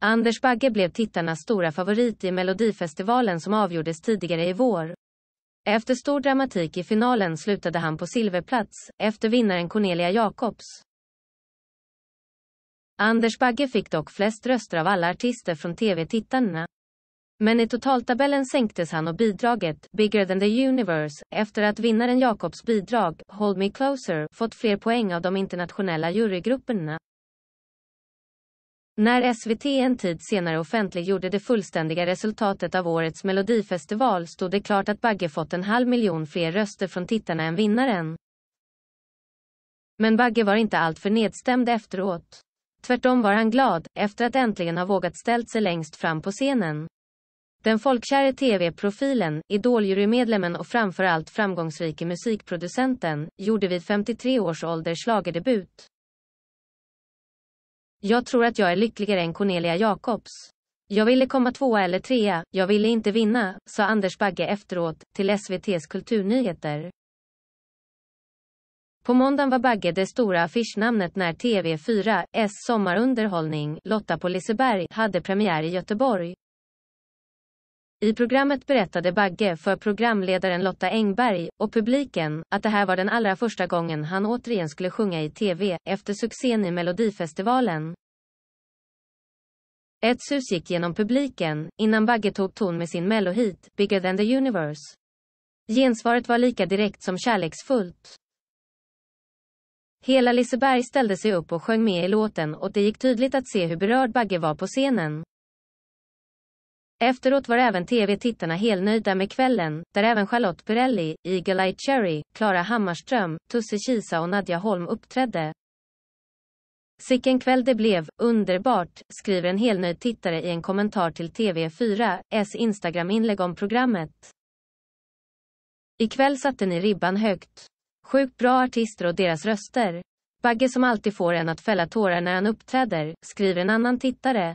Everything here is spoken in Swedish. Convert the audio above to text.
Anders Bagge blev tittarnas stora favorit i Melodifestivalen som avgjordes tidigare i vår. Efter stor dramatik i finalen slutade han på silverplats, efter vinnaren Cornelia Jacobs. Anders Bagge fick dock flest röster av alla artister från tv-tittarna. Men i totaltabellen sänktes han och bidraget “Bigger than the universe” efter att vinnaren Jakobs bidrag “Hold me closer” fått fler poäng av de internationella jurygrupperna. När SVT en tid senare offentliggjorde det fullständiga resultatet av årets melodifestival stod det klart att Bagge fått en halv miljon fler röster från tittarna än vinnaren. Men Bagge var inte alltför nedstämd efteråt. Tvärtom var han glad, efter att äntligen ha vågat ställt sig längst fram på scenen. Den folkkäre TV-profilen, Idoljurymedlemmen och framförallt framgångsrike musikproducenten, gjorde vid 53 års ålder slagerdebut. Jag tror att jag är lyckligare än Cornelia Jacobs. Jag ville komma tvåa eller trea, jag ville inte vinna, sa Anders Bagge efteråt, till SVTs Kulturnyheter. På måndagen var Bagge det stora affischnamnet när TV4, S sommarunderhållning, Lotta på Liseberg, hade premiär i Göteborg. I programmet berättade Bagge för programledaren Lotta Engberg och publiken att det här var den allra första gången han återigen skulle sjunga i TV efter succén i Melodifestivalen. Ett sus gick genom publiken innan Bagge tog ton med sin mellohit Bigger than the universe. Gensvaret var lika direkt som kärleksfullt. Hela Liseberg ställde sig upp och sjöng med i låten och det gick tydligt att se hur berörd Bagge var på scenen. Efteråt var även tv-tittarna helnöjda med kvällen, där även Charlotte Perrelli, Eagle Eye Cherry, Klara Hammarström, Tusse Kisa och Nadja Holm uppträdde. Sicken kväll det blev, underbart, skriver en helnöjd tittare i en kommentar till TV4s Instagram-inlägg om programmet. Ikväll satte ni ribban högt. Sjukt bra artister och deras röster. Bagge som alltid får en att fälla tårar när han uppträder, skriver en annan tittare.